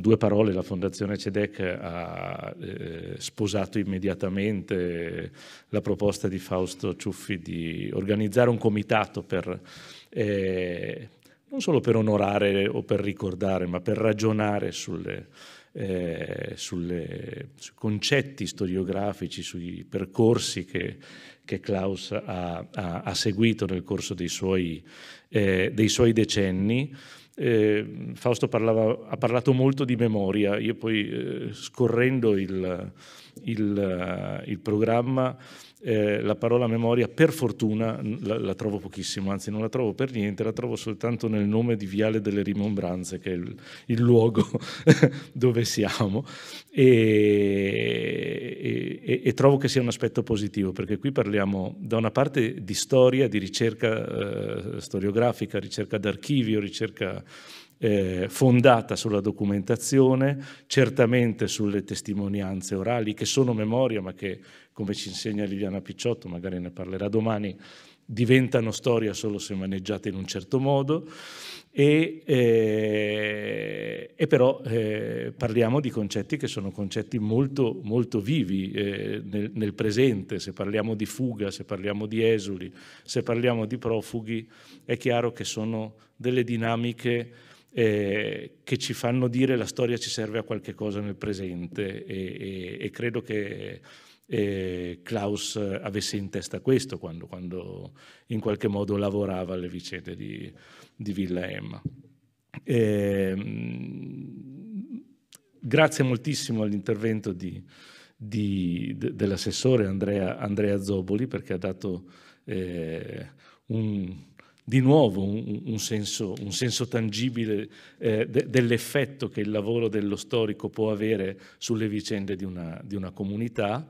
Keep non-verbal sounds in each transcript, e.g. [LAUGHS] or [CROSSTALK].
due parole, la Fondazione CEDEC ha eh, sposato immediatamente la proposta di Fausto Ciuffi di organizzare un comitato per, eh, non solo per onorare o per ricordare, ma per ragionare sulle, eh, sulle, sui concetti storiografici, sui percorsi che, che Klaus ha, ha, ha, seguito nel corso dei suoi, eh, dei suoi decenni. Eh, Fausto parlava, ha parlato molto di memoria, io poi eh, scorrendo il, il, eh, il programma eh, la parola memoria per fortuna la, la, trovo pochissimo, anzi non la trovo per niente, la trovo soltanto nel nome di Viale delle Rimombranze, che è il, il luogo [LAUGHS] dove siamo, e, e, e, trovo che sia un aspetto positivo, perché qui parliamo da una parte di storia, di ricerca eh, storiografica, ricerca d'archivio, ricerca eh, fondata sulla documentazione, certamente sulle testimonianze orali, che sono memoria, ma che, come ci insegna Liliana Picciotto, magari ne parlerà domani, diventano storia solo se maneggiate in un certo modo. E, eh, e però eh, parliamo di concetti che sono concetti molto, molto vivi eh, nel, nel presente, se parliamo di fuga, se parliamo di esuli, se parliamo di profughi, è chiaro che sono delle dinamiche eh, che ci fanno dire la storia ci serve a qualche cosa nel presente e, e, e credo che eh, Klaus avesse in testa questo quando, quando, in qualche modo lavorava alle vicende di, di Villa Emma. Eh, grazie moltissimo all'intervento di, di, dell'assessore Andrea, Andrea, Zoboli perché ha dato eh, un di nuovo un, un, senso, un senso, tangibile eh, de, dell'effetto che il lavoro dello storico può avere sulle vicende di una, di una comunità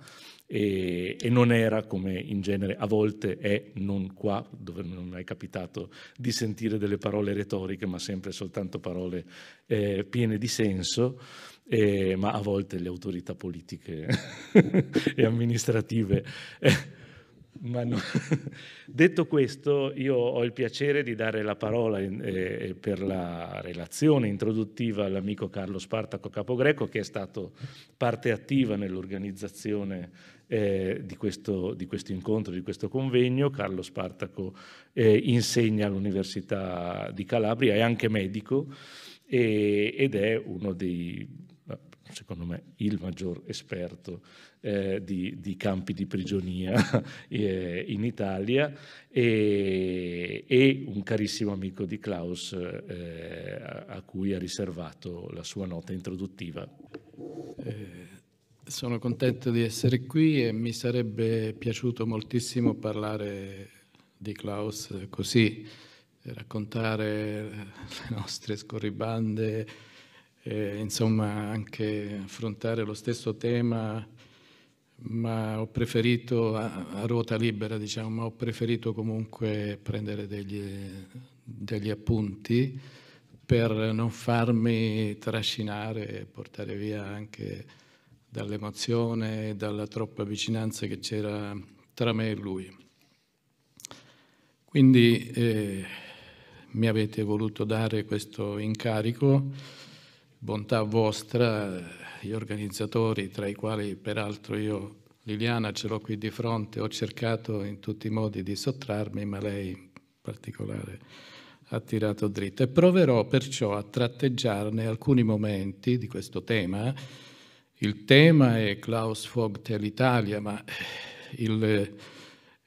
e, e, non era come in genere a volte è non qua, dove non mi è capitato di sentire delle parole retoriche, ma sempre soltanto parole eh, piene di senso. Eh, ma a volte le autorità politiche [LAUGHS] e amministrative eh, ma no. [LAUGHS] Detto questo, io ho il piacere di dare la parola eh, eh, per la relazione introduttiva all'amico Carlo Spartaco Capogreco, che è stato parte attiva nell'organizzazione eh, di, questo, di, questo, incontro, di questo convegno. Carlo Spartaco eh, insegna all'Università di Calabria, è anche medico e, ed è uno dei, secondo me, il maggior esperto eh, di, di, campi di prigionia [LAUGHS] eh, in Italia e, e, un carissimo amico di Klaus eh, a, a, cui ha riservato la sua nota introduttiva. Eh, sono contento di essere qui e mi sarebbe piaciuto moltissimo parlare di Klaus così, eh, raccontare eh, le nostre scorribande. insomma, anche affrontare lo stesso tema ma ho preferito a, a ruota libera, diciamo, ma ho preferito comunque prendere degli, degli appunti per non farmi trascinare e portare via anche dall'emozione e dalla troppa vicinanza che c'era tra me e lui. Quindi eh, mi avete voluto dare questo incarico, bontà vostra, gli organizzatori, tra i quali peraltro io Liliana ce l'ho qui di fronte, ho cercato in tutti i modi di sottrarmi, ma lei in particolare ha tirato dritto. E proverò perciò a tratteggiarne alcuni momenti di questo tema. Il tema è Klaus Vogt l'Italia, ma il,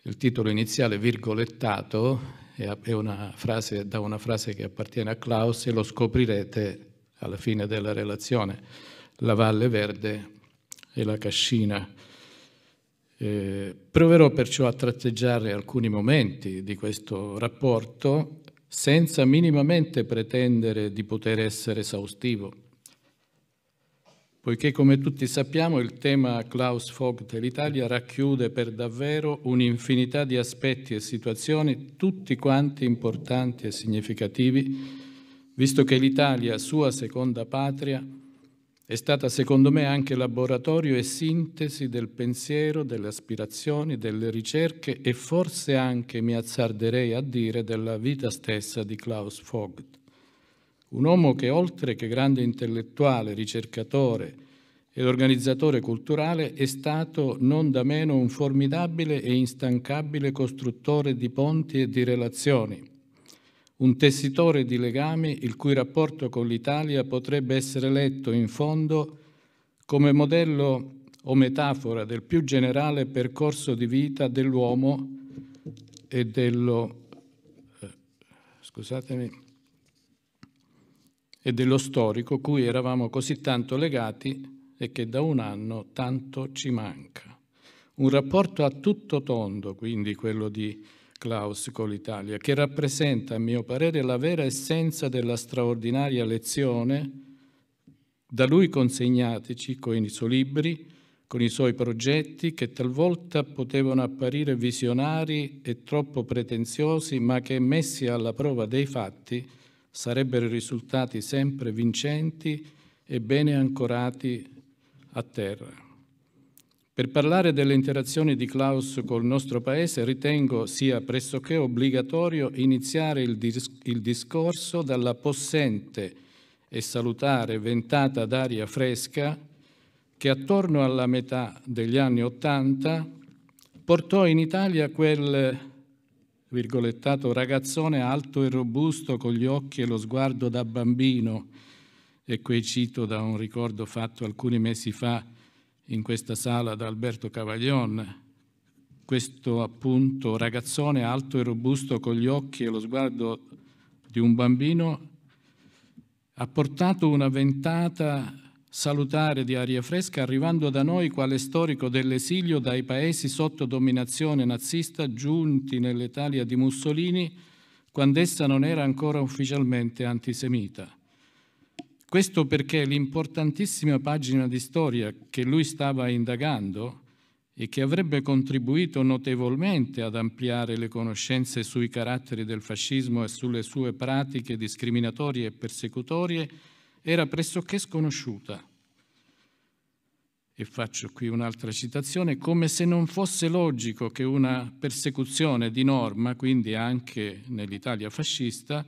il, titolo iniziale virgolettato è una frase, da una frase che appartiene a Klaus e lo scoprirete alla fine della relazione la Valle Verde e la Cascina. Eh, proverò perciò a tratteggiare alcuni momenti di questo rapporto senza minimamente pretendere di poter essere esaustivo, poiché come tutti sappiamo il tema Klaus Vogt e l'Italia racchiude per davvero un'infinità di aspetti e situazioni, tutti quanti importanti e significativi, visto che l'Italia, sua seconda patria, è stata secondo me anche laboratorio e sintesi del pensiero, delle aspirazioni, delle ricerche e forse anche, mi azzarderei a dire, della vita stessa di Klaus Vogt. Un uomo che oltre che grande intellettuale, ricercatore, ed organizzatore culturale, è stato non da meno un formidabile e instancabile costruttore di ponti e di relazioni, un tessitore di legami il cui rapporto con l'Italia potrebbe essere letto in fondo come modello o metafora del più generale percorso di vita dell'uomo e dello, eh, scusatemi, e dello storico cui eravamo così tanto legati e che da un anno tanto ci manca. Un rapporto a tutto tondo, quindi quello di Claus con l'Italia, che rappresenta, a mio parere, la vera essenza della straordinaria lezione da lui consegnatici con i suoi libri, con i suoi progetti che talvolta potevano apparire visionari e troppo pretenziosi, ma che messi alla prova dei fatti sarebbero risultati sempre vincenti e bene ancorati a terra. Per parlare delle interazioni di Klaus col nostro Paese ritengo sia pressoché obbligatorio iniziare il, dis il discorso dalla possente e salutare ventata d'aria fresca che attorno alla metà degli anni Ottanta portò in Italia quel virgolettato ragazzone alto e robusto con gli occhi e lo sguardo da bambino e qui cito da un ricordo fatto alcuni mesi fa in questa sala da Alberto Cavaglion, questo appunto ragazzone alto e robusto con gli occhi e lo sguardo di un bambino, ha portato una ventata salutare di aria fresca arrivando da noi quale storico dell'esilio dai paesi sotto dominazione nazista giunti nell'Italia di Mussolini quando essa non era ancora ufficialmente antisemita. Questo perché l'importantissima pagina di storia che lui stava indagando e che avrebbe contribuito notevolmente ad ampliare le conoscenze sui caratteri del fascismo e sulle sue pratiche discriminatorie e persecutorie, era pressoché sconosciuta. E faccio qui un'altra citazione, come se non fosse logico che una persecuzione di norma, quindi anche nell'Italia fascista,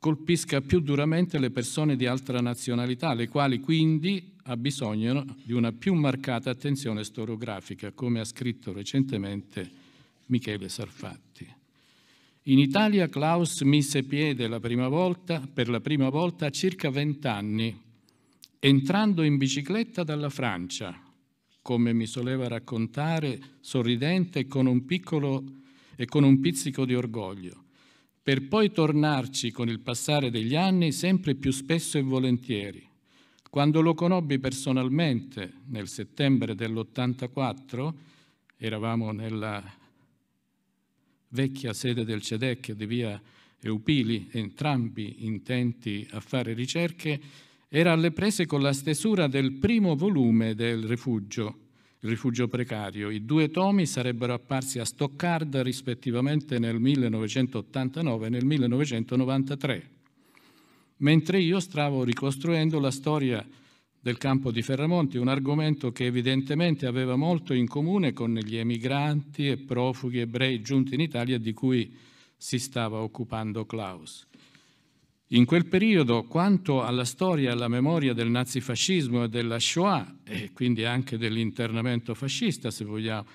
colpisca più duramente le persone di altra nazionalità, le quali quindi abbisognano di una più marcata attenzione storiografica, come ha scritto recentemente Michele Sarfatti. In Italia Klaus mise piede la volta, per la prima volta a circa vent'anni, entrando in bicicletta dalla Francia, come mi soleva raccontare, sorridente con un piccolo e con un pizzico di orgoglio per poi tornarci con il passare degli anni sempre più spesso e volentieri. Quando lo conobbi personalmente nel settembre dell'84, eravamo nella vecchia sede del CEDEC di via Eupili, entrambi intenti a fare ricerche, era alle prese con la stesura del primo volume del Rifugio, il rifugio precario. I due tomi sarebbero apparsi a Stoccarda rispettivamente nel 1989 e nel 1993, mentre io stavo ricostruendo la storia del campo di Ferramonti, un argomento che evidentemente aveva molto in comune con gli emigranti e profughi ebrei giunti in Italia di cui si stava occupando Klaus. In quel periodo, quanto alla storia e alla memoria del nazifascismo e della Shoah, e quindi anche dell'internamento fascista, se vogliamo,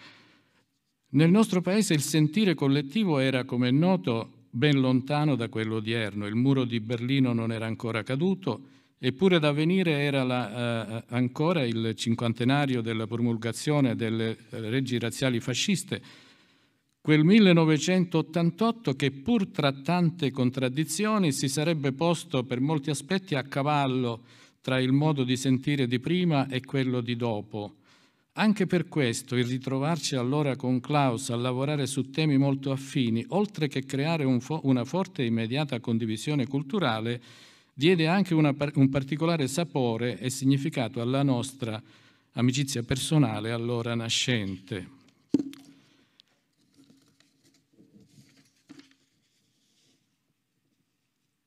nel nostro paese il sentire collettivo era, come è noto, ben lontano da quello odierno. Il muro di Berlino non era ancora caduto, eppure da venire era la, eh, ancora il cinquantenario della promulgazione delle eh, leggi razziali fasciste, quel 1988 che pur tra tante contraddizioni si sarebbe posto per molti aspetti a cavallo tra il modo di sentire di prima e quello di dopo. Anche per questo il ritrovarci allora con Klaus a lavorare su temi molto affini, oltre che creare un fo- una forte e immediata condivisione culturale, diede anche par- un particolare sapore e significato alla nostra amicizia personale allora nascente.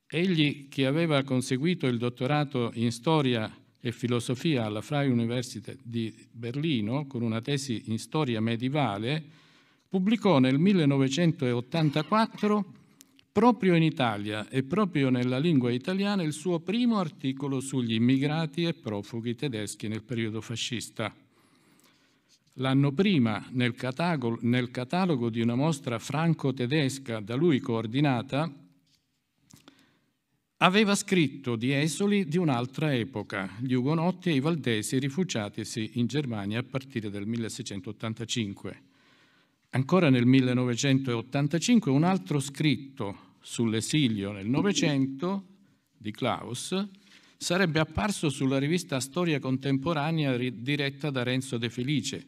Egli, che aveva conseguito il dottorato in storia e filosofia alla Freie Universität di Berlino con una tesi in storia medievale, pubblicò nel 1984 proprio in Italia e proprio nella lingua italiana il suo primo articolo sugli immigrati e profughi tedeschi nel periodo fascista. L'anno prima, nel catalogo, nel catalogo di una mostra franco-tedesca da lui coordinata, Aveva scritto di esuli di un'altra epoca, gli ugonotti e i valdesi rifugiatisi in Germania a partire dal 1685. Ancora nel 1985 un altro scritto sull'esilio nel Novecento di Klaus sarebbe apparso sulla rivista Storia Contemporanea diretta da Renzo De Felice,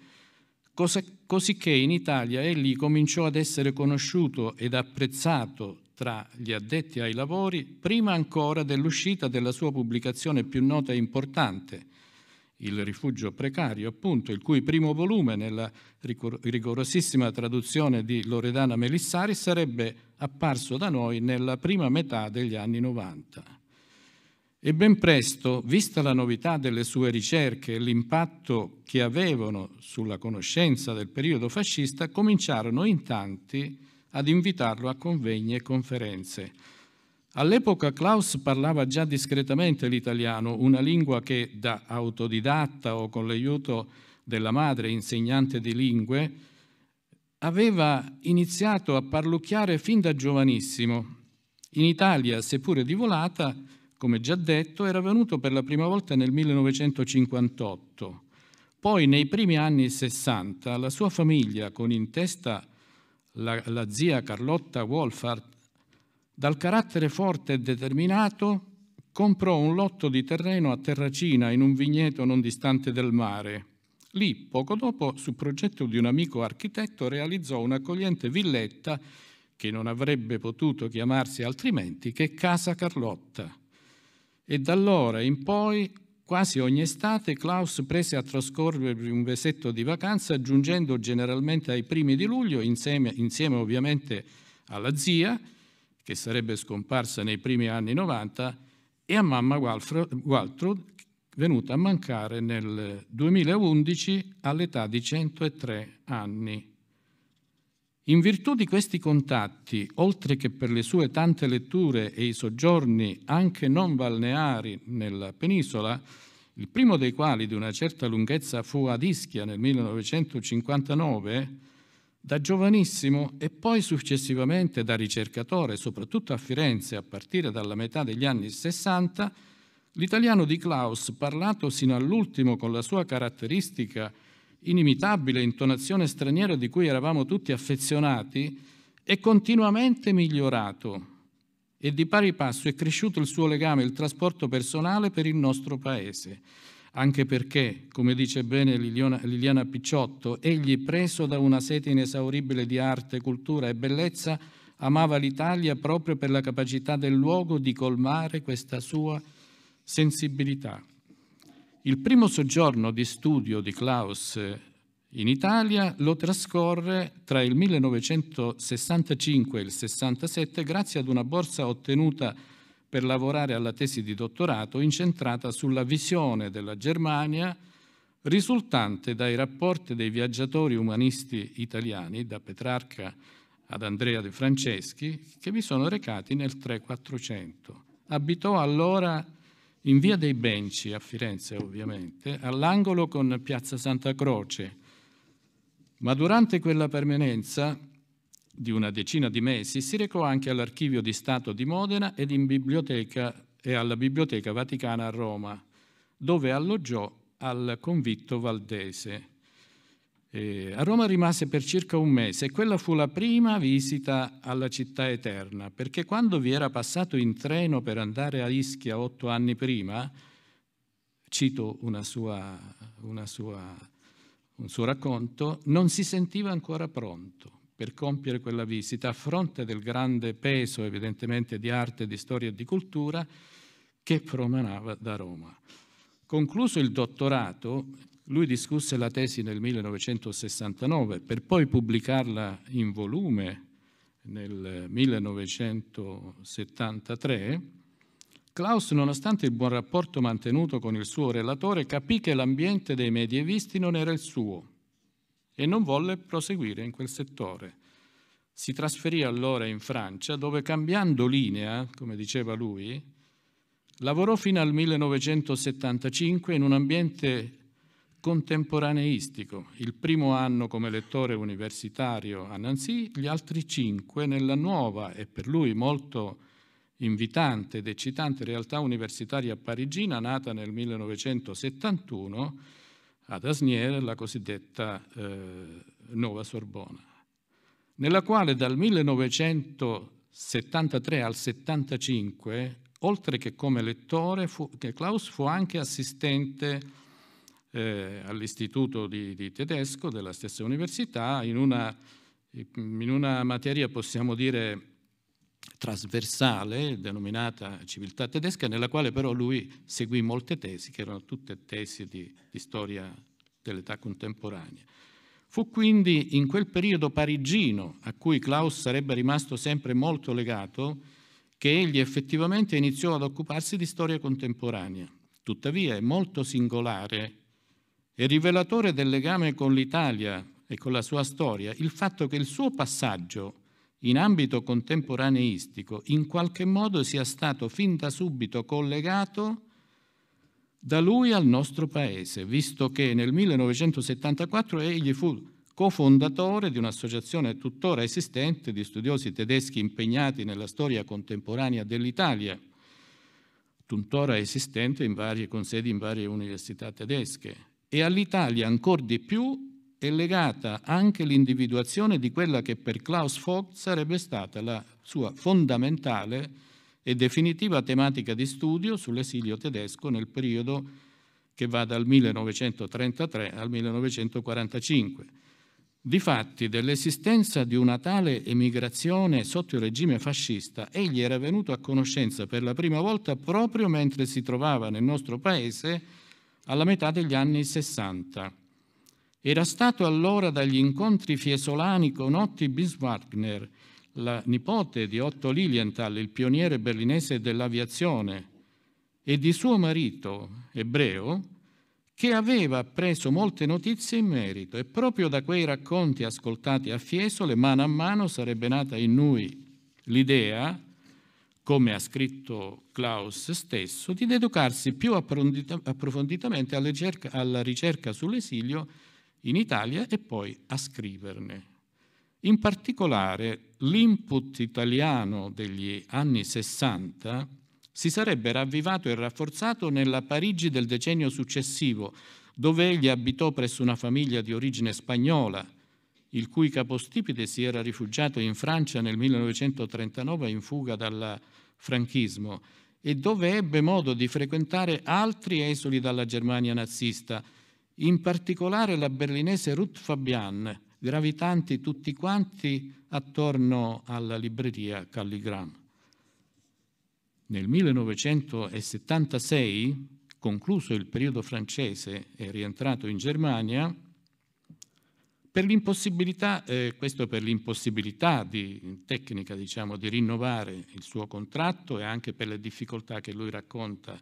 cosicché in Italia egli cominciò ad essere conosciuto ed apprezzato tra gli addetti ai lavori prima ancora dell'uscita della sua pubblicazione più nota e importante, Il rifugio precario, appunto, il cui primo volume, nella rigorosissima traduzione di Loredana Melissari, sarebbe apparso da noi nella prima metà degli anni 90. E ben presto, vista la novità delle sue ricerche e l'impatto che avevano sulla conoscenza del periodo fascista, cominciarono in tanti ad invitarlo a convegni e conferenze. All'epoca Klaus parlava già discretamente l'italiano, una lingua che da autodidatta o con l'aiuto della madre insegnante di lingue aveva iniziato a parlucchiare fin da giovanissimo. In Italia, seppure di volata, come già detto, era venuto per la prima volta nel 1958. Poi, nei primi anni 60, la sua famiglia, con in testa la, la zia Carlotta Wolfart, dal carattere forte e determinato, comprò un lotto di terreno a Terracina in un vigneto non distante del mare. Lì, poco dopo, su progetto di un amico architetto, realizzò un'accogliente villetta che non avrebbe potuto chiamarsi altrimenti che Casa Carlotta. E da allora in poi Quasi ogni estate Klaus prese a trascorrere un mesetto di vacanza giungendo generalmente ai primi di luglio insieme, insieme ovviamente alla zia, che sarebbe scomparsa nei primi anni 90, e a mamma Waltrud, venuta a mancare nel 2011 all'età di 103 anni. In virtù di questi contatti, oltre che per le sue tante letture e i soggiorni anche non balneari nella penisola, il primo dei quali di una certa lunghezza fu ad Ischia nel 1959, da giovanissimo e poi successivamente da ricercatore, soprattutto a Firenze a partire dalla metà degli anni 60, l'italiano di Klaus, parlato sino all'ultimo con la sua caratteristica inimitabile intonazione straniera di cui eravamo tutti affezionati, è continuamente migliorato e di pari passo è cresciuto il suo legame, il trasporto personale per il nostro Paese, anche perché, come dice bene Liliana, Liliana Picciotto, egli preso da una sete inesauribile di arte, cultura e bellezza, amava l'Italia proprio per la capacità del luogo di colmare questa sua sensibilità. Il primo soggiorno di studio di Klaus in Italia lo trascorre tra il 1965 e il 67 grazie ad una borsa ottenuta per lavorare alla tesi di dottorato incentrata sulla visione della Germania risultante dai rapporti dei viaggiatori umanisti italiani, da Petrarca ad Andrea De Franceschi, che vi sono recati nel 3-400. Abitò allora in via dei Benci a Firenze ovviamente, all'angolo con piazza Santa Croce, ma durante quella permanenza di una decina di mesi si recò anche all'Archivio di Stato di Modena ed in biblioteca e alla Biblioteca Vaticana a Roma, dove alloggiò al convitto valdese. Eh, a Roma rimase per circa un mese e quella fu la prima visita alla città eterna, perché quando vi era passato in treno per andare a Ischia otto anni prima, cito una sua, una sua, un suo racconto, non si sentiva ancora pronto per compiere quella visita, a fronte del grande peso evidentemente di arte, di storia e di cultura che promanava da Roma. Concluso il dottorato, lui discusse la tesi nel 1969 per poi pubblicarla in volume nel 1973. Klaus, nonostante il buon rapporto mantenuto con il suo relatore, capì che l'ambiente dei medievisti non era il suo e non volle proseguire in quel settore. Si trasferì allora in Francia dove cambiando linea, come diceva lui, lavorò fino al 1975 in un ambiente contemporaneistico, il primo anno come lettore universitario a Nancy, gli altri cinque nella nuova e per lui molto invitante ed eccitante realtà universitaria parigina nata nel 1971 ad Asnières, la cosiddetta eh, Nuova Sorbona, nella quale dal 1973 al 1975, oltre che come lettore, fu, che Klaus fu anche assistente eh, all'istituto di, di, tedesco della stessa università in una, in una materia, possiamo dire, trasversale denominata civiltà tedesca, nella quale però lui seguì molte tesi, che erano tutte tesi di, di storia dell'età contemporanea. Fu quindi in quel periodo parigino, a cui Klaus sarebbe rimasto sempre molto legato, che egli effettivamente iniziò ad occuparsi di storia contemporanea. Tuttavia è molto singolare è rivelatore del legame con l'Italia e con la sua storia il fatto che il suo passaggio in ambito contemporaneistico in qualche modo sia stato fin da subito collegato da lui al nostro paese, visto che nel 1974 egli fu cofondatore di un'associazione tuttora esistente di studiosi tedeschi impegnati nella storia contemporanea dell'Italia, tuttora esistente in varie, con sedi in varie università tedesche e all'Italia ancor di più è legata anche l'individuazione di quella che per Klaus Vogt sarebbe stata la sua fondamentale e definitiva tematica di studio sull'esilio tedesco nel periodo che va dal 1933 al 1945. Difatti, dell'esistenza di una tale emigrazione sotto il regime fascista, egli era venuto a conoscenza per la prima volta proprio mentre si trovava nel nostro paese alla metà degli anni Sessanta. Era stato allora dagli incontri fiesolani con Otti Biswagner, la nipote di Otto Lilienthal, il pioniere berlinese dell'aviazione, e di suo marito, ebreo, che aveva appreso molte notizie in merito e proprio da quei racconti ascoltati a Fiesole, mano a mano, sarebbe nata in lui l'idea come ha scritto Klaus stesso, di dedicarsi più approfonditamente alla ricerca, alla ricerca sull'esilio in Italia e poi a scriverne. In particolare l'input italiano degli anni Sessanta si sarebbe ravvivato e rafforzato nella Parigi del decennio successivo, dove egli abitò presso una famiglia di origine spagnola, il cui capostipite si era rifugiato in Francia nel 1939 in fuga dal franchismo e dove ebbe modo di frequentare altri esuli dalla Germania nazista, in particolare la berlinese Ruth Fabian, gravitanti tutti quanti attorno alla libreria Calligram. Nel 1976, concluso il periodo francese e rientrato in Germania, per l'impossibilità, eh, questo per l'impossibilità di, tecnica diciamo, di rinnovare il suo contratto e anche per le difficoltà che lui racconta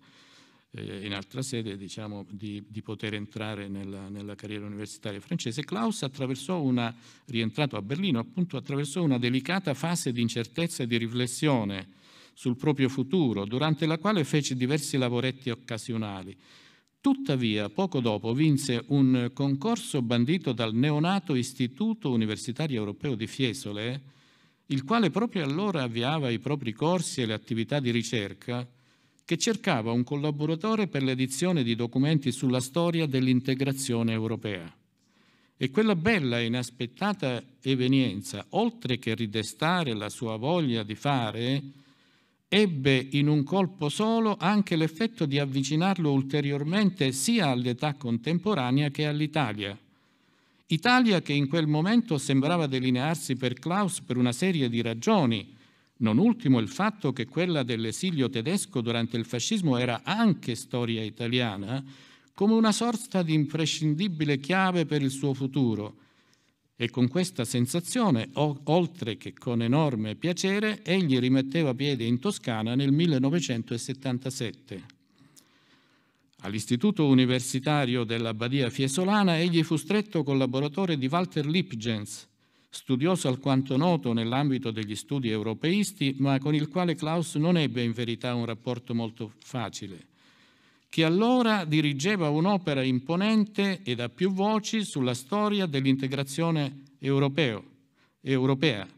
eh, in altra sede diciamo, di, di, poter entrare nella, nella, carriera universitaria francese, Klaus attraversò una, rientrato a Berlino appunto, attraversò una delicata fase di incertezza e di riflessione sul proprio futuro, durante la quale fece diversi lavoretti occasionali Tuttavia, poco dopo vinse un concorso bandito dal neonato Istituto Universitario Europeo di Fiesole, il quale proprio allora avviava i propri corsi e le attività di ricerca, che cercava un collaboratore per l'edizione di documenti sulla storia dell'integrazione europea. E quella bella e inaspettata evenienza, oltre che ridestare la sua voglia di fare, ebbe in un colpo solo anche l'effetto di avvicinarlo ulteriormente sia all'età contemporanea che all'Italia. Italia che in quel momento sembrava delinearsi per Klaus per una serie di ragioni, non ultimo il fatto che quella dell'esilio tedesco durante il fascismo era anche storia italiana, come una sorta di imprescindibile chiave per il suo futuro e con questa sensazione, oltre che con enorme piacere, egli rimetteva piede in Toscana nel 1977. All'Istituto Universitario dell'Abbadia Fiesolana egli fu stretto collaboratore di Walter Lipgens, studioso alquanto noto nell'ambito degli studi europeisti, ma con il quale Klaus non ebbe in verità un rapporto molto facile che allora dirigeva un'opera imponente e da più voci sulla storia dell'integrazione europeo, europea.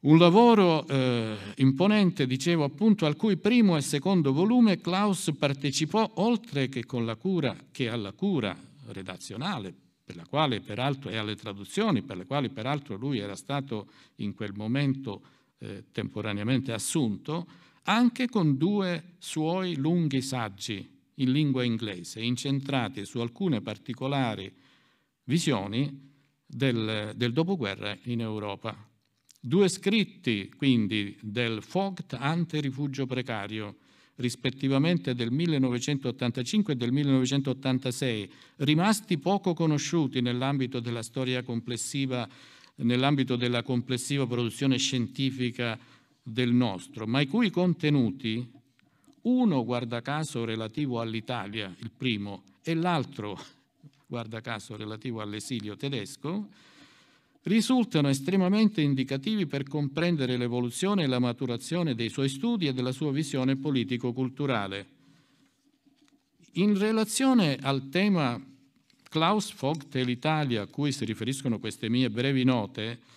Un lavoro eh, imponente, dicevo appunto, al cui primo e secondo volume Klaus partecipò oltre che, cura, che alla cura redazionale, per la quale peraltro, e alle traduzioni, per le quali peraltro lui era stato in quel momento eh, temporaneamente assunto, anche con due suoi lunghi saggi in lingua inglese, incentrati su alcune particolari visioni del, del dopoguerra in Europa. Due scritti, quindi, del Vogt rifugio precario, rispettivamente del 1985 e del 1986, rimasti poco conosciuti nell'ambito della storia complessiva, nell'ambito della complessiva produzione scientifica del nostro, ma i cui contenuti, uno guarda caso relativo all'Italia, il primo, e l'altro [LAUGHS] guarda caso relativo all'esilio tedesco, risultano estremamente indicativi per comprendere l'evoluzione e la maturazione dei suoi studi e della sua visione politico-culturale. In relazione al tema Klaus Vogt e l'Italia, a cui si riferiscono queste mie brevi note,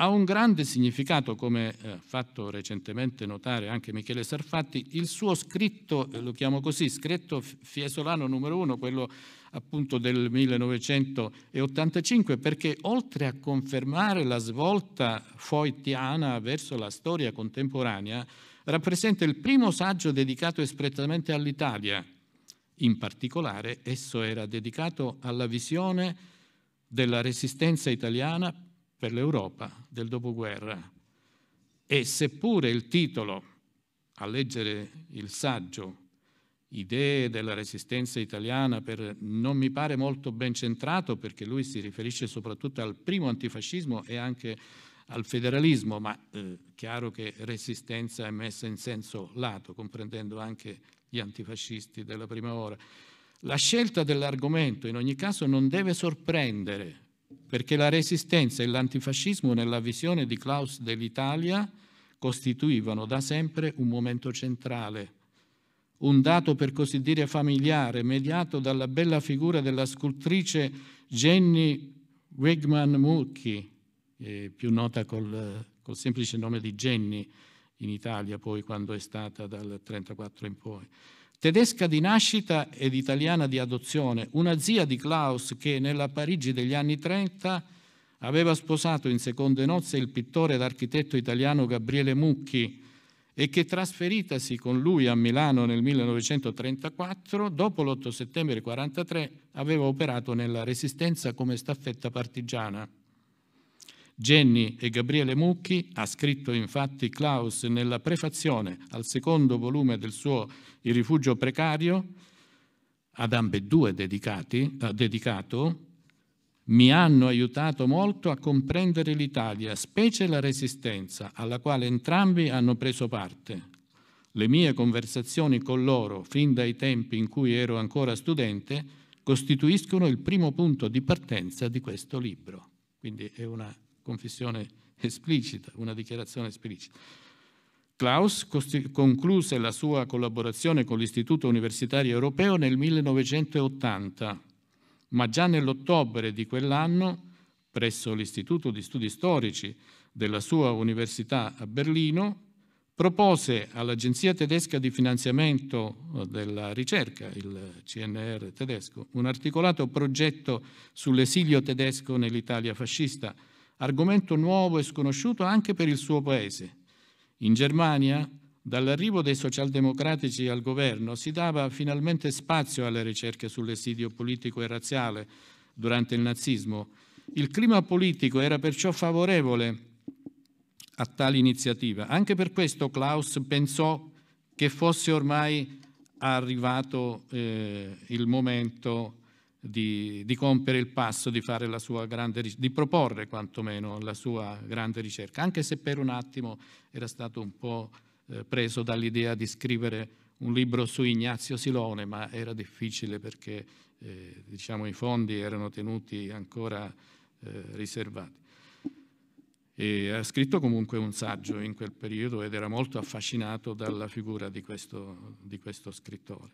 ha un grande significato, come eh, fatto recentemente notare anche Michele Sarfatti, il suo scritto, eh, lo chiamo così, scritto Fiesolano numero uno, quello appunto del 1985, perché oltre a confermare la svolta foitiana verso la storia contemporanea, rappresenta il primo saggio dedicato espressamente all'Italia. In particolare, esso era dedicato alla visione della resistenza italiana per l'Europa del dopoguerra. E seppure il titolo, a leggere il saggio, Idee della resistenza italiana, per, non mi pare molto ben centrato perché lui si riferisce soprattutto al primo antifascismo e anche al federalismo, ma eh, chiaro che resistenza è messa in senso lato, comprendendo anche gli antifascisti della prima ora. La scelta dell'argomento in ogni caso non deve sorprendere perché la resistenza e l'antifascismo nella visione di Klaus dell'Italia costituivano da sempre un momento centrale, un dato per così dire familiare, mediato dalla bella figura della scultrice Jenny Wegman Mucchi, eh, più nota col, col semplice nome di Jenny in Italia poi quando è stata dal 1934 in poi Tedesca di nascita ed italiana di adozione, una zia di Klaus che nella Parigi degli anni 30 aveva sposato in seconde nozze il pittore ed architetto italiano Gabriele Mucchi e che trasferitasi con lui a Milano nel 1934, dopo l'8 settembre 1943 aveva operato nella Resistenza come staffetta partigiana. Genni e Gabriele Mucchi ha scritto infatti Klaus nella prefazione al secondo volume del suo Il rifugio precario, ad ambedue dedicati, eh, dedicato, mi hanno aiutato molto a comprendere l'Italia, specie la resistenza, alla quale entrambi hanno preso parte. Le mie conversazioni con loro, fin dai tempi in cui ero ancora studente, costituiscono il primo punto di partenza di questo libro. Quindi è una confessione esplicita, una dichiarazione esplicita. Klaus concluse la sua collaborazione con l'Istituto Universitario Europeo nel 1980, ma già nell'ottobre di quell'anno, presso l'Istituto di Studi Storici della sua università a Berlino, propose all'Agenzia tedesca di finanziamento eh, della ricerca, il CNR tedesco, un articolato progetto sull'esilio tedesco nell'Italia fascista argomento nuovo e sconosciuto anche per il suo paese. In Germania, dall'arrivo dei socialdemocratici al governo, si dava finalmente spazio alle ricerche sull'esidio politico e razziale durante il nazismo. Il clima politico era perciò favorevole a tale iniziativa. Anche per questo Klaus pensò che fosse ormai arrivato eh, il momento di, di, compiere il passo, di, fare la sua grande, di proporre quantomeno la sua grande ricerca, anche se per un attimo era stato un po' eh, preso dall'idea di scrivere un libro su Ignazio Silone, ma era difficile perché eh, diciamo, i fondi erano tenuti ancora eh, riservati. E ha scritto comunque un saggio in quel periodo ed era molto affascinato dalla figura di questo, di questo scrittore.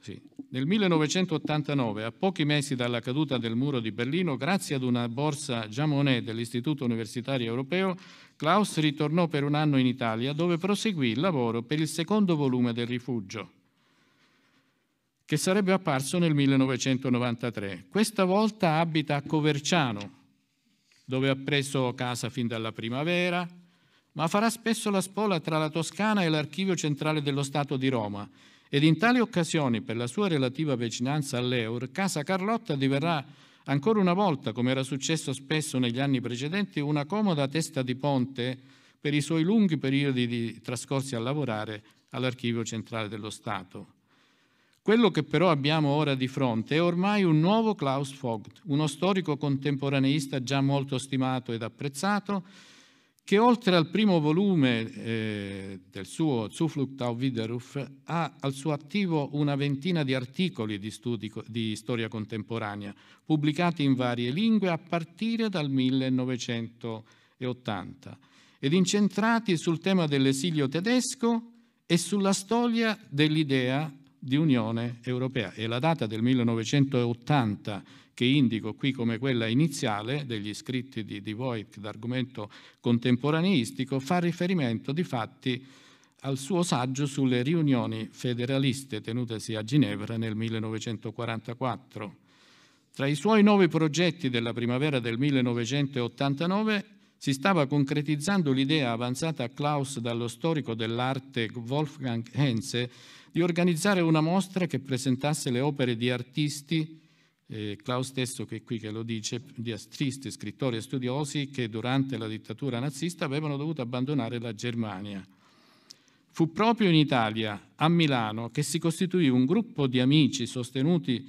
Sì. Nel 1989, a pochi mesi dalla caduta del muro di Berlino, grazie ad una borsa Jamonet dell'Istituto Universitario Europeo, Klaus ritornò per un anno in Italia dove proseguì il lavoro per il secondo volume del Rifugio, che sarebbe apparso nel 1993. Questa volta abita a Coverciano, dove ha preso casa fin dalla primavera, ma farà spesso la spola tra la Toscana e l'archivio centrale dello Stato di Roma ed in tali occasioni, per la sua relativa vicinanza all'Eur, Casa Carlotta diverrà ancora una volta, come era successo spesso negli anni precedenti, una comoda testa di ponte per i suoi lunghi periodi di trascorsi a lavorare all'Archivio Centrale dello Stato. Quello che però abbiamo ora di fronte è ormai un nuovo Klaus Vogt, uno storico contemporaneista già molto stimato ed apprezzato, che oltre al primo volume eh, del suo Zuflucht auf Widerruf ha al suo attivo una ventina di articoli di, studi, di storia contemporanea, pubblicati in varie lingue a partire dal 1980, ed incentrati sul tema dell'esilio tedesco e sulla storia dell'idea di Unione Europea. E la data del 1980 che indico qui come quella iniziale degli scritti di, di Voigt d'argomento contemporaneistico, fa riferimento di fatti al suo saggio sulle riunioni federaliste tenutesi a Ginevra nel 1944. Tra i suoi nuovi progetti della primavera del 1989 si stava concretizzando l'idea avanzata a Klaus dallo storico dell'arte Wolfgang Henze di organizzare una mostra che presentasse le opere di artisti eh, Klaus stesso che è qui che lo dice, di astristi, scrittori e studiosi che durante la dittatura nazista avevano dovuto abbandonare la Germania. Fu proprio in Italia, a Milano, che si costituì un gruppo di amici sostenuti,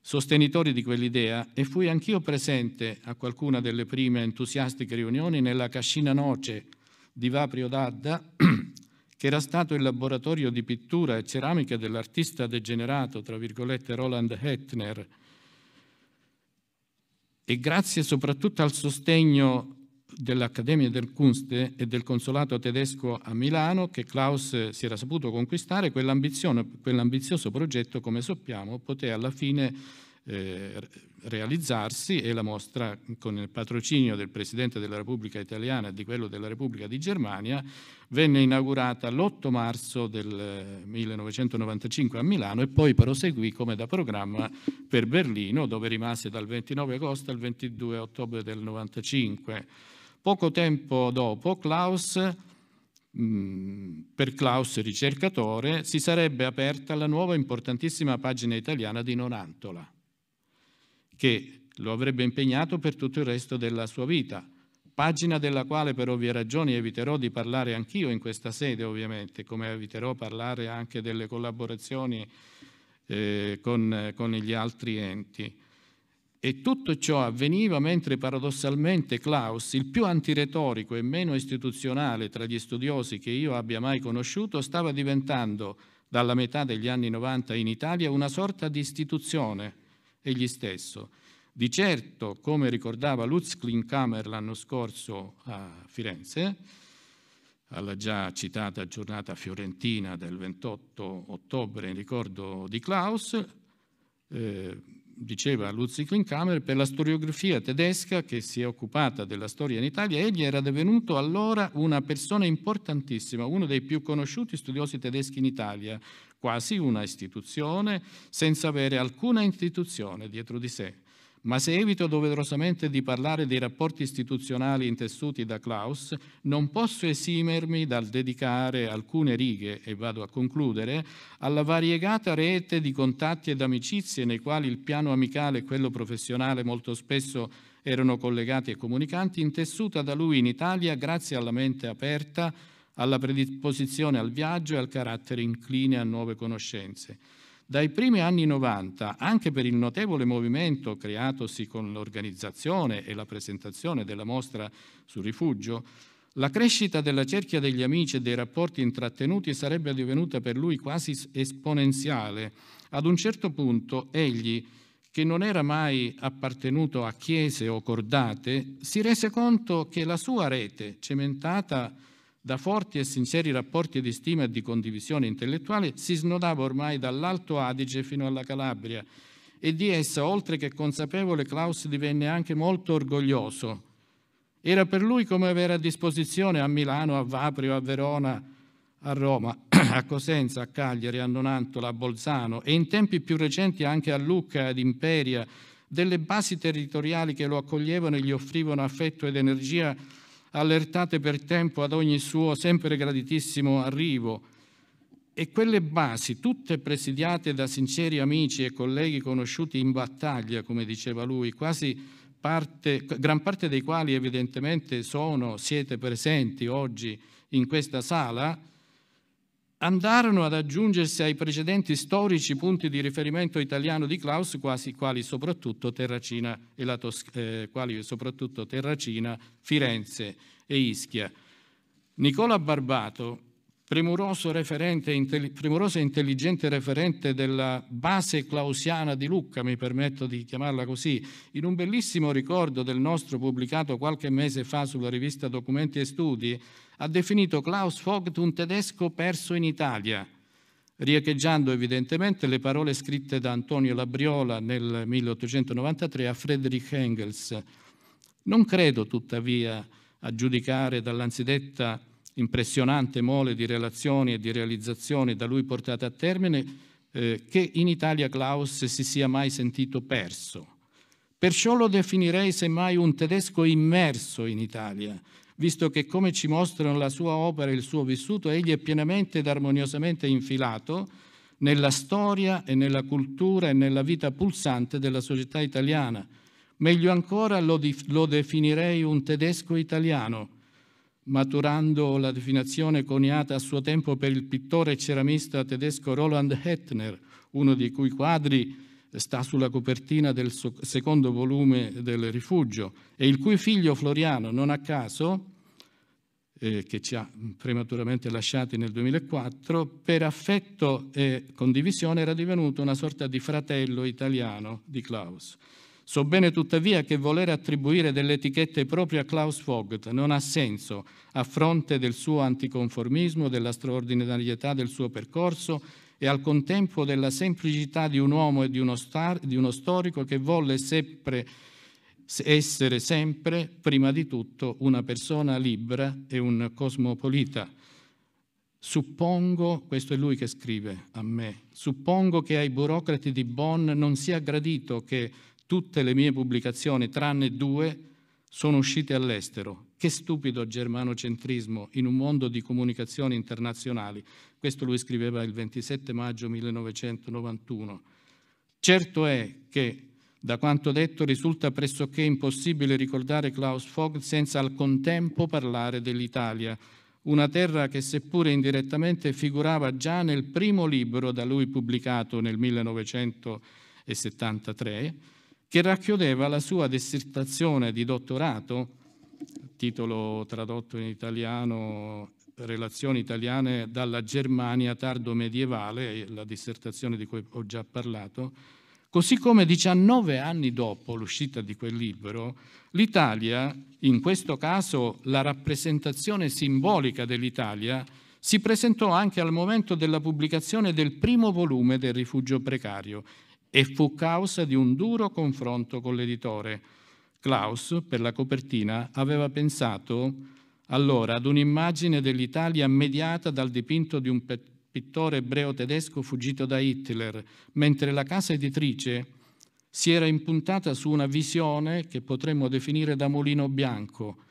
sostenitori di quell'idea e fui anch'io presente a qualcuna delle prime entusiastiche riunioni nella Cascina Noce di Vaprio Dadda, [CLEARS THROAT] che era stato il laboratorio di pittura e ceramica dell'artista degenerato, tra virgolette, Roland Hettner, e grazie soprattutto al sostegno dell'Accademia del Kunst e del Consolato tedesco a Milano che Klaus si era saputo conquistare, quell'ambizioso progetto, come sappiamo, poté alla fine eh, realizzarsi e la mostra con il patrocinio del Presidente della Repubblica Italiana e di quello della Repubblica di Germania venne inaugurata l'8 marzo del 1995 eh, a Milano e poi proseguì come da programma per Berlino dove rimase dal 29 agosto al 22 ottobre del 1995. Poco tempo dopo Klaus per Klaus ricercatore, si sarebbe aperta la nuova importantissima pagina italiana di Nonantola che lo avrebbe impegnato per tutto il resto della sua vita, pagina della quale per ovvie ragioni eviterò di parlare anch'io in questa sede ovviamente, come eviterò parlare anche delle collaborazioni eh, con, con gli altri enti. E tutto ciò avveniva mentre paradossalmente Klaus, il più antiretorico e meno istituzionale tra gli studiosi che io abbia mai conosciuto, stava diventando, dalla metà degli anni 90 in Italia, una sorta di istituzione, egli stesso. Di certo, come ricordava Lutz Klinkamer l'anno scorso a Firenze, alla già citata giornata fiorentina del 28 ottobre in ricordo di Klaus, eh, diceva Luzzi Klinkamer, per la storiografia tedesca che si è occupata della storia in Italia, egli era divenuto allora una persona importantissima, uno dei più conosciuti studiosi tedeschi in Italia, quasi una istituzione, senza avere alcuna istituzione dietro di sé ma se evito doverosamente di parlare dei rapporti istituzionali intessuti da Klaus, non posso esimermi dal dedicare alcune righe, e vado a concludere, alla variegata rete di contatti ed amicizie nei quali il piano amicale e quello professionale molto spesso erano collegati e comunicanti, intessuta da lui in Italia grazie alla mente aperta, alla predisposizione al viaggio e al carattere incline a nuove conoscenze. Dai primi anni 90, anche per il notevole movimento creatosi con l'organizzazione e la presentazione della mostra sul rifugio, la crescita della cerchia degli amici e dei rapporti intrattenuti sarebbe divenuta per lui quasi esponenziale. Ad un certo punto egli, che non era mai appartenuto a chiese o cordate, si rese conto che la sua rete, cementata da forti e sinceri rapporti di stima e di condivisione intellettuale si snodava ormai dall'Alto Adige fino alla Calabria e di essa, oltre che consapevole, Klaus divenne anche molto orgoglioso. Era per lui come avere a disposizione a Milano, a Vaprio, a Verona, a Roma, [CLEARS THROAT] a Cosenza, a Cagliari, a Nonantola, a Bolzano e in tempi più recenti anche a Lucca, ad Imperia, delle basi territoriali che lo accoglievano e gli offrivano affetto ed energia allertate per tempo ad ogni suo sempre graditissimo arrivo. E quelle basi, tutte presidiate da sinceri amici e colleghi conosciuti in battaglia, come diceva lui, quasi parte, gran parte dei quali evidentemente sono, siete presenti oggi in questa sala, andarono ad aggiungersi ai precedenti storici punti di riferimento italiano di Klaus, quasi, quali soprattutto Terracina, eh, quali soprattutto Terracina Firenze e Ischia. Nicola Barbato premuroso, referente, premuroso e intelligente referente della base clausiana di Lucca, mi permetto di chiamarla così, in un bellissimo ricordo del nostro pubblicato qualche mese fa sulla rivista Documenti e Studi, ha definito Klaus Vogt un tedesco perso in Italia, riecheggiando evidentemente le parole scritte da Antonio Labriola nel 1893 a Friedrich Engels. Non credo tuttavia a giudicare dall'ansidetta impressionante mole di relazioni e di realizzazioni da lui portate a termine, eh, che in Italia Klaus si sia mai sentito perso. Perciò lo definirei semmai un tedesco immerso in Italia, visto che come ci mostrano la sua opera e il suo vissuto, egli è pienamente ed armoniosamente infilato nella storia e nella cultura e nella vita pulsante della società italiana. Meglio ancora lo, lo definirei un tedesco italiano, maturando la definizione coniata a suo tempo per il pittore e ceramista tedesco Roland Hettner, uno dei cui quadri sta sulla copertina del secondo volume del Rifugio, e il cui figlio Floriano, non a caso, eh, che ci ha prematuramente lasciati nel 2004, per affetto e condivisione era divenuto una sorta di fratello italiano di Klaus. So bene tuttavia che voler attribuire delle etichette proprie a Klaus Vogt non ha senso a fronte del suo anticonformismo, della straordinarietà del suo percorso e al contempo della semplicità di un uomo e di uno, star, di uno storico che volle sempre, essere sempre, prima di tutto, una persona libera e un cosmopolita. Suppongo, questo è lui che scrive a me, suppongo che ai burocrati di Bonn non sia gradito che Tutte le mie pubblicazioni, tranne due, sono uscite all'estero. Che stupido germanocentrismo in un mondo di comunicazioni internazionali. Questo lui scriveva il 27 maggio 1991. Certo è che, da quanto detto, risulta pressoché impossibile ricordare Klaus Fogg senza al contempo parlare dell'Italia, una terra che seppure indirettamente figurava già nel primo libro da lui pubblicato nel 1973 che racchiudeva la sua dissertazione di dottorato, titolo tradotto in italiano Relazioni italiane dalla Germania tardo medievale, la dissertazione di cui ho già parlato, così come 19 anni dopo l'uscita di quel libro, l'Italia, in questo caso la rappresentazione simbolica dell'Italia, si presentò anche al momento della pubblicazione del primo volume del Rifugio Precario, e fu causa di un duro confronto con l'editore. Klaus, per la copertina, aveva pensato allora ad un'immagine dell'Italia mediata dal dipinto di un pittore ebreo tedesco fuggito da Hitler, mentre la casa editrice si era impuntata su una visione che potremmo definire da mulino bianco,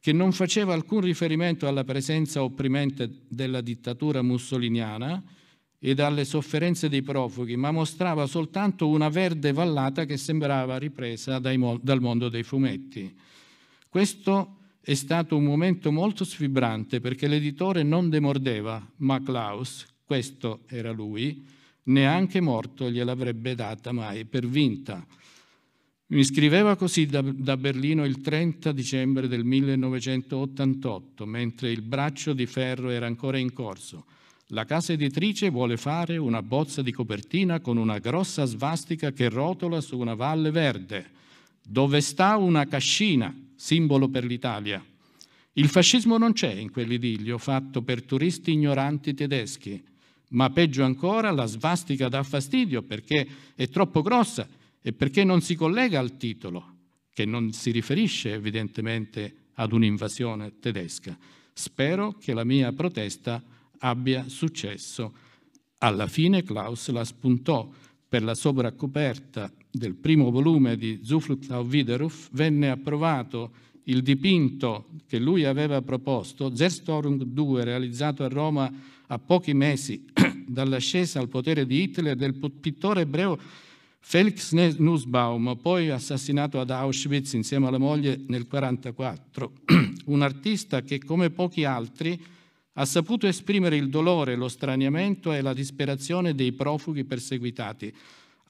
che non faceva alcun riferimento alla presenza opprimente della dittatura mussoliniana, e dalle sofferenze dei profughi, ma mostrava soltanto una verde vallata che sembrava ripresa mo- dal mondo dei fumetti. Questo è stato un momento molto sfibrante perché l'editore non demordeva, ma Klaus, questo era lui, neanche morto gliel'avrebbe data mai per vinta. Mi scriveva così da, da, Berlino il 30 dicembre del 1988, mentre il braccio di ferro era ancora in corso la casa editrice vuole fare una bozza di copertina con una grossa svastica che rotola su una valle verde, dove sta una cascina, simbolo per l'Italia. Il fascismo non c'è in quell'idillio fatto per turisti ignoranti tedeschi, ma peggio ancora la svastica dà fastidio perché è troppo grossa e perché non si collega al titolo, che non si riferisce evidentemente ad un'invasione tedesca. Spero che la mia protesta abbia successo. Alla fine Klaus la spuntò per la sovraccoperta del primo volume di Zuflucht auf Widerruf venne approvato il dipinto che lui aveva proposto, Zerstörung 2, realizzato a Roma a pochi mesi [CLEARS THROAT] dall'ascesa al potere di Hitler del pittore ebreo Felix Nussbaum, poi assassinato ad Auschwitz insieme alla moglie nel 1944, [CLEARS THROAT] un artista che come pochi altri ha saputo esprimere il dolore, lo straniamento e la disperazione dei profughi perseguitati.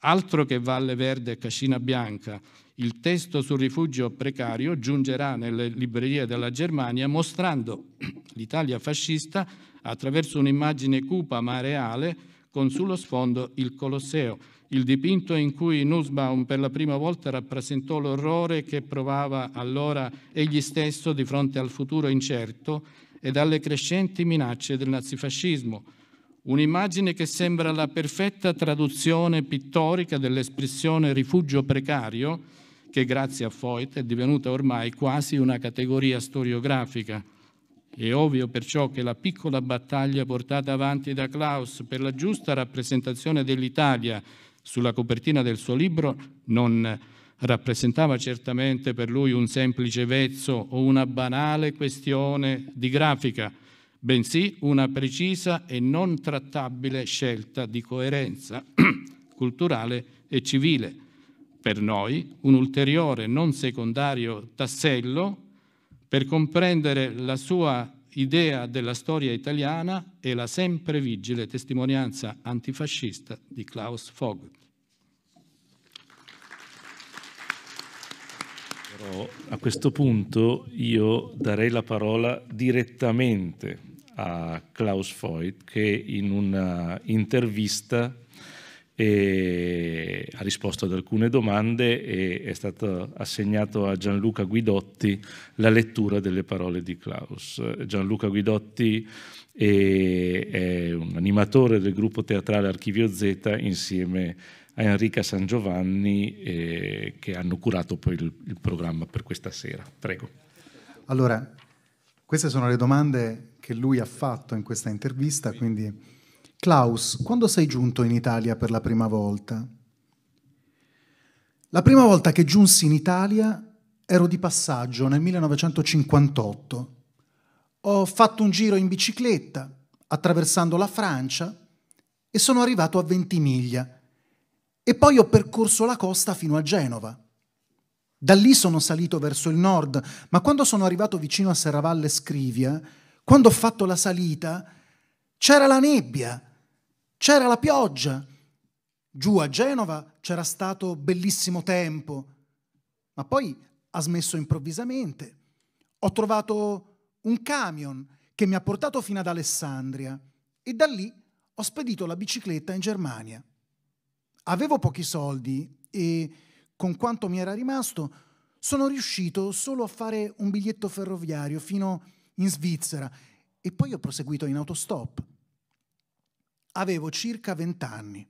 Altro che Valle Verde e Cascina Bianca, il testo sul rifugio precario giungerà nelle librerie della Germania mostrando [CLEARS THROAT] l'Italia fascista attraverso un'immagine cupa ma reale con sullo sfondo il Colosseo, il dipinto in cui Nussbaum per la prima volta rappresentò l'orrore che provava allora egli stesso di fronte al futuro incerto e dalle crescenti minacce del nazifascismo. Un'immagine che sembra la perfetta traduzione pittorica dell'espressione rifugio precario, che grazie a Foyt è divenuta ormai quasi una categoria storiografica. È ovvio perciò che la piccola battaglia portata avanti da Klaus per la giusta rappresentazione dell'Italia sulla copertina del suo libro non è rappresentava certamente per lui un semplice vezzo o una banale questione di grafica, bensì una precisa e non trattabile scelta di coerenza [CLEARS THROAT] culturale e civile. Per noi un ulteriore non secondario tassello per comprendere la sua idea della storia italiana e la sempre vigile testimonianza antifascista di Klaus Vogt. Oh, a questo punto io darei la parola direttamente a Klaus Voigt che in un'intervista eh, ha risposto ad alcune domande e è stato assegnato a Gianluca Guidotti la lettura delle parole di Klaus. Gianluca Guidotti eh, è, un animatore del gruppo teatrale Archivio Z insieme a a Enrica San Giovanni eh, che hanno curato poi il, il programma per questa sera. Prego. Allora, queste sono le domande che lui ha fatto in questa intervista, quindi Klaus, quando sei giunto in Italia per la prima volta? La prima volta che giunsi in Italia ero di passaggio nel 1958. Ho fatto un giro in bicicletta attraversando la Francia e sono arrivato a Ventimiglia, e poi ho percorso la costa fino a Genova. Da lì sono salito verso il nord, ma quando sono arrivato vicino a Serravalle Scrivia, quando ho fatto la salita, c'era la nebbia, c'era la pioggia. Giù a Genova c'era stato bellissimo tempo, ma poi ha smesso improvvisamente. Ho trovato un camion che mi ha portato fino ad Alessandria e da lì ho spedito la bicicletta in Germania. Avevo pochi soldi e con quanto mi era rimasto sono riuscito solo a fare un biglietto ferroviario fino in Svizzera e poi ho proseguito in autostop. Avevo circa vent'anni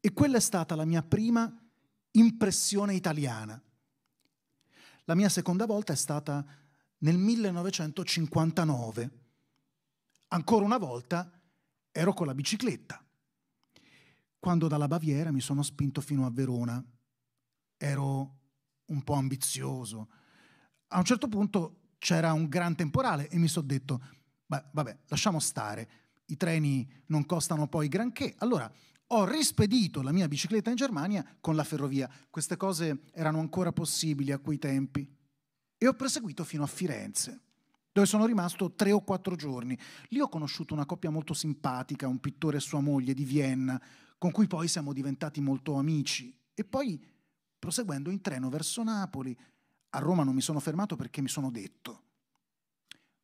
e quella è stata la mia prima impressione italiana. La mia seconda volta è stata nel 1959. Ancora una volta ero con la bicicletta quando dalla Baviera mi sono spinto fino a Verona. Ero un po' ambizioso. A un certo punto c'era un gran temporale e mi sono detto, beh, vabbè, lasciamo stare, i treni non costano poi granché. Allora ho rispedito la mia bicicletta in Germania con la ferrovia. Queste cose erano ancora possibili a quei tempi. E ho proseguito fino a Firenze, dove sono rimasto tre o quattro giorni. Lì ho conosciuto una coppia molto simpatica, un pittore e sua moglie di Vienna, con cui poi siamo diventati molto amici. E poi, proseguendo in treno verso Napoli, a Roma non mi sono fermato perché mi sono detto,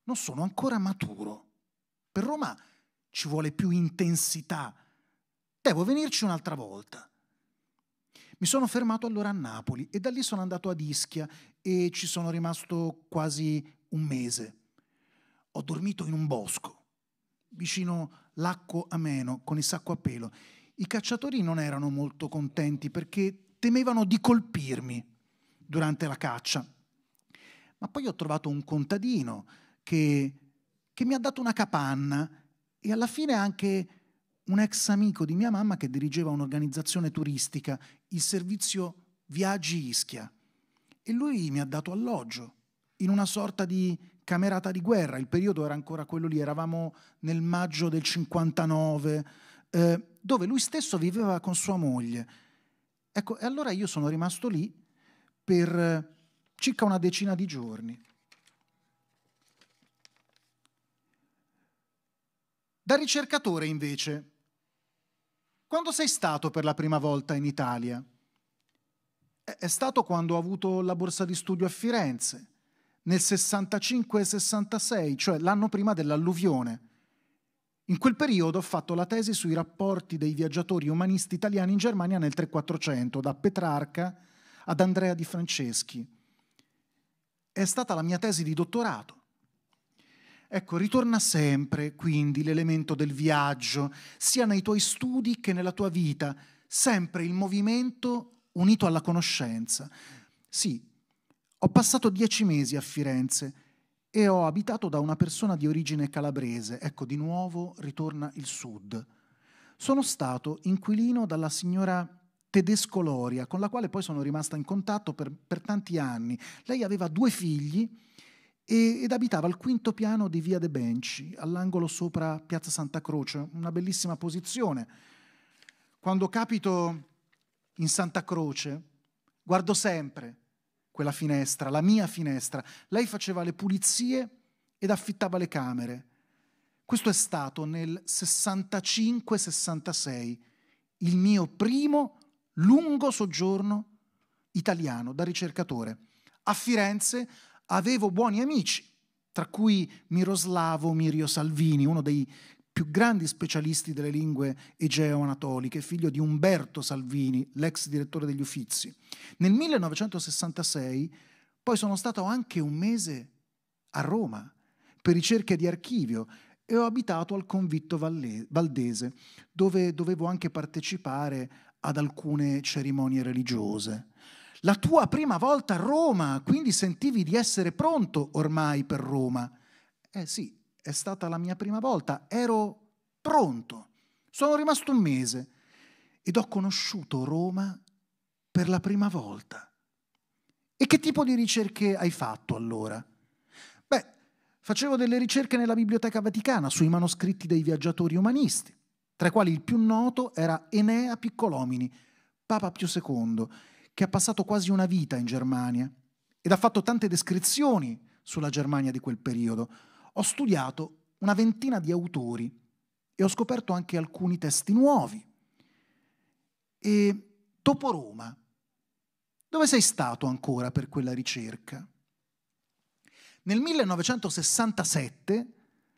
non sono ancora maturo. Per Roma ci vuole più intensità. Devo venirci un'altra volta. Mi sono fermato allora a Napoli e da lì sono andato ad Ischia e ci sono rimasto quasi un mese. Ho dormito in un bosco, vicino Lacco Ameno, con il sacco a pelo. I cacciatori non erano molto contenti perché temevano di colpirmi durante la caccia. Ma poi ho trovato un contadino che, che mi ha dato una capanna e alla fine anche un ex amico di mia mamma che dirigeva un'organizzazione turistica, il servizio Viaggi Ischia. E lui mi ha dato alloggio in una sorta di camerata di guerra, il periodo era ancora quello lì, eravamo nel maggio del 59. Eh, dove lui stesso viveva con sua moglie. Ecco, e allora io sono rimasto lì per eh, circa una decina di giorni. Da ricercatore invece, quando sei stato per la prima volta in Italia? È stato quando ho avuto la borsa di studio a Firenze, nel 65-66, cioè l'anno prima dell'alluvione. In quel periodo ho fatto la tesi sui rapporti dei viaggiatori umanisti italiani in Germania nel 3400, da Petrarca ad Andrea di Franceschi. È stata la mia tesi di dottorato. Ecco, ritorna sempre quindi l'elemento del viaggio, sia nei tuoi studi che nella tua vita, sempre il movimento unito alla conoscenza. Sì, ho passato dieci mesi a Firenze e ho abitato da una persona di origine calabrese, ecco di nuovo ritorna il sud. Sono stato inquilino dalla signora Tedesco Loria, con la quale poi sono rimasta in contatto per, per tanti anni. Lei aveva due figli e, ed abitava al quinto piano di Via De Benci, all'angolo sopra Piazza Santa Croce, una bellissima posizione. Quando capito in Santa Croce, guardo sempre quella finestra, la mia finestra. Lei faceva le pulizie ed affittava le camere. Questo è stato nel 65-66, il mio primo lungo soggiorno italiano da ricercatore. A Firenze avevo buoni amici, tra cui Miroslavo Mirio Salvini, uno dei più grandi specialisti delle lingue egeo-anatoliche, figlio di Umberto Salvini, l'ex direttore degli Uffizi. Nel 1966 poi sono stato anche un mese a Roma per ricerche di archivio e ho abitato al convitto valdese, dove dovevo anche partecipare ad alcune cerimonie religiose. La tua prima volta a Roma, quindi sentivi di essere pronto ormai per Roma. Eh sì, è stata la mia prima volta, ero pronto, sono rimasto un mese ed ho conosciuto Roma per la prima volta. E che tipo di ricerche hai fatto allora? Beh, facevo delle ricerche nella Biblioteca Vaticana sui manoscritti dei viaggiatori umanisti, tra i quali il più noto era Enea Piccolomini, Papa Pio II, che ha passato quasi una vita in Germania ed ha fatto tante descrizioni sulla Germania di quel periodo ho studiato una ventina di autori e ho scoperto anche alcuni testi nuovi. E dopo Roma, dove sei stato ancora per quella ricerca? Nel 1967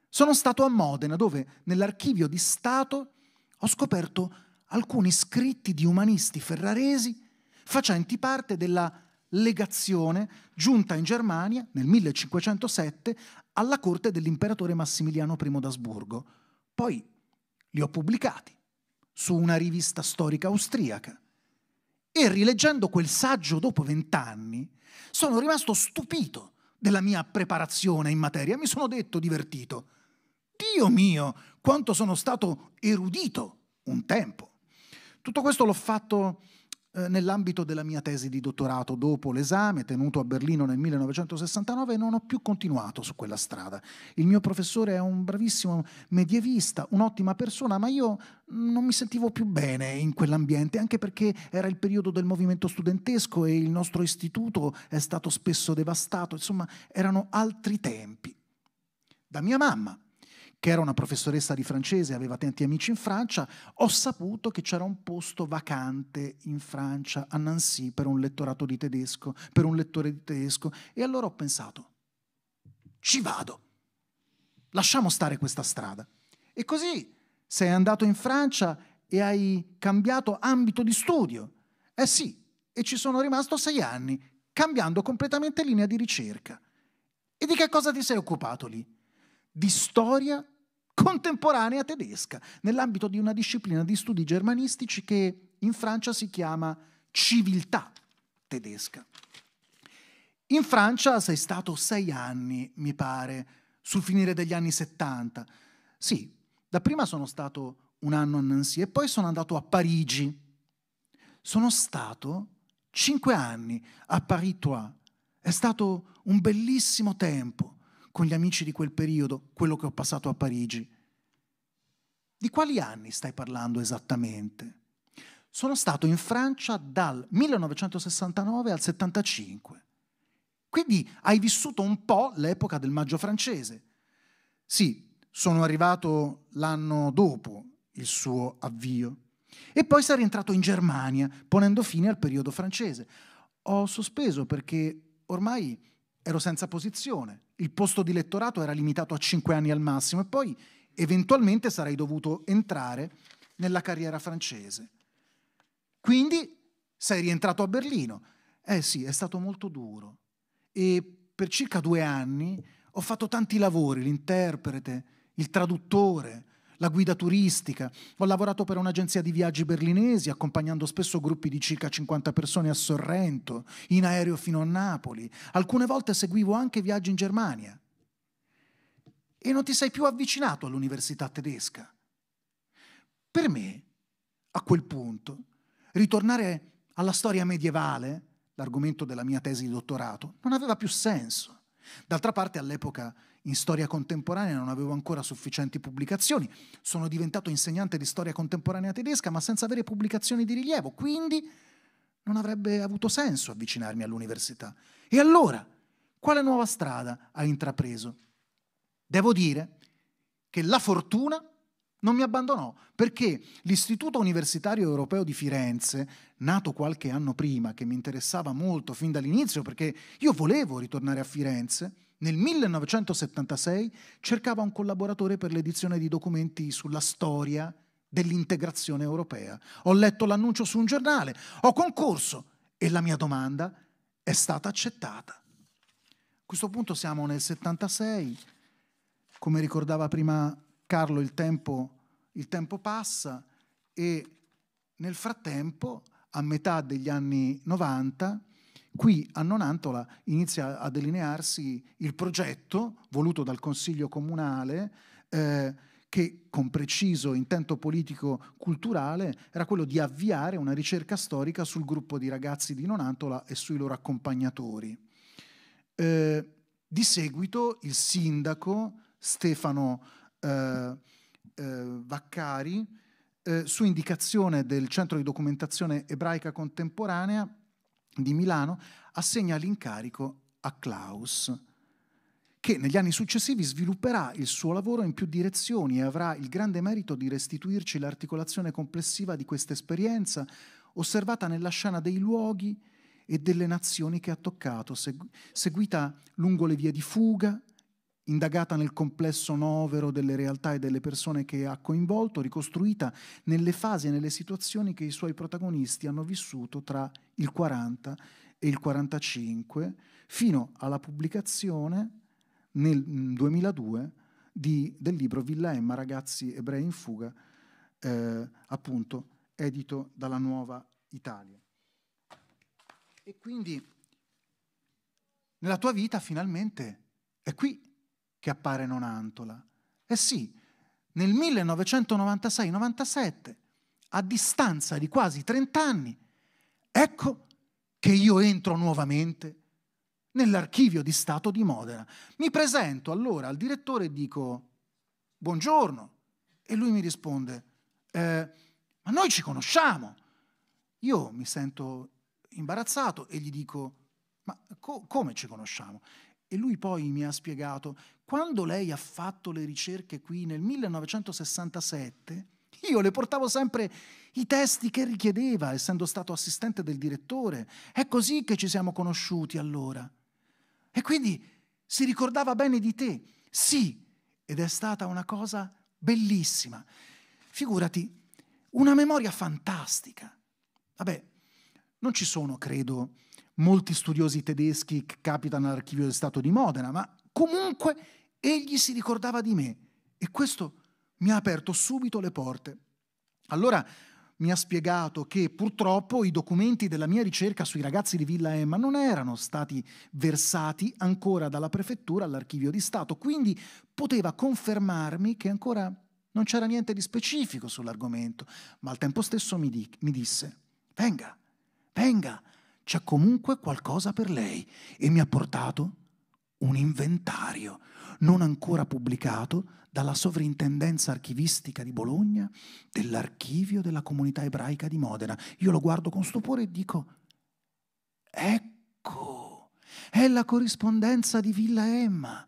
sono stato a Modena dove nell'archivio di Stato ho scoperto alcuni scritti di umanisti ferraresi facenti parte della legazione giunta in Germania nel 1507 alla corte dell'imperatore Massimiliano I d'Asburgo. Poi li ho pubblicati su una rivista storica austriaca e rileggendo quel saggio dopo vent'anni sono rimasto stupito della mia preparazione in materia. Mi sono detto divertito, Dio mio, quanto sono stato erudito un tempo. Tutto questo l'ho fatto eh, nell'ambito della mia tesi di dottorato dopo l'esame tenuto a Berlino nel 1969 non ho più continuato su quella strada. Il mio professore è un bravissimo medievista, un'ottima persona, ma io non mi sentivo più bene in quell'ambiente, anche perché era il periodo del movimento studentesco e il nostro istituto è stato spesso devastato, insomma erano altri tempi. Da mia mamma che era una professoressa di francese, e aveva tanti amici in Francia, ho saputo che c'era un posto vacante in Francia, a Nancy, per un lettorato di tedesco, per un lettore di tedesco, e allora ho pensato, ci vado, lasciamo stare questa strada. E così sei andato in Francia e hai cambiato ambito di studio. Eh sì, e ci sono rimasto sei anni, cambiando completamente linea di ricerca. E di che cosa ti sei occupato lì? Di storia contemporanea tedesca, nell'ambito di una disciplina di studi germanistici che in Francia si chiama civiltà tedesca. In Francia sei stato sei anni, mi pare, sul finire degli anni 70. Sì, dapprima sono stato un anno a Nancy e poi sono andato a Parigi. Sono stato cinque anni a Paris trois È stato un bellissimo tempo con gli amici di quel periodo, quello che ho passato a Parigi. Di quali anni stai parlando esattamente? Sono stato in Francia dal 1969 al 75. Quindi hai vissuto un po' l'epoca del maggio francese. Sì, sono arrivato l'anno dopo il suo avvio. E poi sei rientrato in Germania, ponendo fine al periodo francese. Ho sospeso perché ormai ero senza posizione il posto di lettorato era limitato a cinque anni al massimo e poi eventualmente sarei dovuto entrare nella carriera francese. Quindi sei rientrato a Berlino. Eh sì, è stato molto duro. E per circa due anni ho fatto tanti lavori, l'interprete, il traduttore, la guida turistica. Ho lavorato per un'agenzia di viaggi berlinesi, accompagnando spesso gruppi di circa 50 persone a Sorrento, in aereo fino a Napoli. Alcune volte seguivo anche viaggi in Germania. E non ti sei più avvicinato all'università tedesca. Per me, a quel punto, ritornare alla storia medievale, l'argomento della mia tesi di dottorato, non aveva più senso. D'altra parte all'epoca in storia contemporanea non avevo ancora sufficienti pubblicazioni, sono diventato insegnante di storia contemporanea tedesca ma senza avere pubblicazioni di rilievo, quindi non avrebbe avuto senso avvicinarmi all'università. E allora, quale nuova strada ha intrapreso? Devo dire che la fortuna non mi abbandonò perché l'Istituto Universitario Europeo di Firenze, nato qualche anno prima, che mi interessava molto fin dall'inizio perché io volevo ritornare a Firenze, nel 1976 cercava un collaboratore per l'edizione di documenti sulla storia dell'integrazione europea. Ho letto l'annuncio su un giornale, ho concorso e la mia domanda è stata accettata. A questo punto siamo nel 76, come ricordava prima Carlo il tempo, il tempo passa e nel frattempo, a metà degli anni 90, qui a Nonantola inizia a delinearsi il progetto voluto dal Consiglio Comunale eh, che con preciso intento politico-culturale era quello di avviare una ricerca storica sul gruppo di ragazzi di Nonantola e sui loro accompagnatori. Eh, di seguito il sindaco Stefano eh, eh, Vaccari, eh, su indicazione del Centro di Documentazione Ebraica Contemporanea di Milano, assegna l'incarico a Klaus, che negli anni successivi svilupperà il suo lavoro in più direzioni e avrà il grande merito di restituirci l'articolazione complessiva di questa esperienza osservata nella scena dei luoghi e delle nazioni che ha toccato, seguita lungo le vie di fuga, indagata nel complesso novero delle realtà e delle persone che ha coinvolto, ricostruita nelle fasi e nelle situazioni che i suoi protagonisti hanno vissuto tra il 40 e il 45, fino alla pubblicazione nel 2002 mm, di, del libro Villa Emma, Ragazzi ebrei in fuga, eh, appunto edito dalla Nuova Italia. E quindi nella tua vita finalmente è qui che appare Nonantola. Eh sì, nel 1996-97, a distanza di quasi 30 anni, ecco che io entro nuovamente nell'archivio di Stato di Modena. Mi presento allora al direttore e dico buongiorno e lui mi risponde eh, ma noi ci conosciamo. Io mi sento imbarazzato e gli dico ma co- come ci conosciamo? E lui poi mi ha spiegato, quando lei ha fatto le ricerche qui nel 1967, io le portavo sempre i testi che richiedeva, essendo stato assistente del direttore. È così che ci siamo conosciuti allora. E quindi si ricordava bene di te. Sì, ed è stata una cosa bellissima. Figurati, una memoria fantastica. Vabbè, non ci sono, credo, molti studiosi tedeschi capitano all'archivio di Stato di Modena, ma comunque egli si ricordava di me e questo mi ha aperto subito le porte. Allora mi ha spiegato che purtroppo i documenti della mia ricerca sui ragazzi di Villa Emma non erano stati versati ancora dalla prefettura all'archivio di Stato, quindi poteva confermarmi che ancora non c'era niente di specifico sull'argomento, ma al tempo stesso mi, di mi disse, venga, venga, c'è comunque qualcosa per lei e mi ha portato un inventario non ancora pubblicato dalla sovrintendenza archivistica di Bologna dell'archivio della comunità ebraica di Modena. Io lo guardo con stupore e dico, ecco, è la corrispondenza di Villa Emma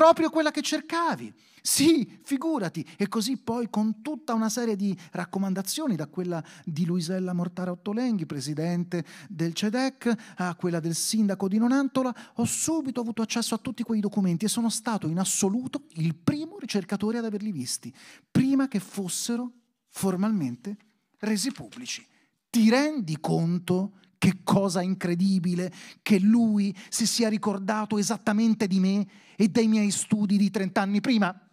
proprio quella che cercavi. Sì, figurati. E così poi con tutta una serie di raccomandazioni, da quella di Luisella Mortara Ottolenghi, presidente del CEDEC, a quella del sindaco di Nonantola, ho subito avuto accesso a tutti quei documenti e sono stato in assoluto il primo ricercatore ad averli visti, prima che fossero formalmente resi pubblici. Ti rendi conto che cosa incredibile che lui si sia ricordato esattamente di me e dei miei studi di trent'anni prima.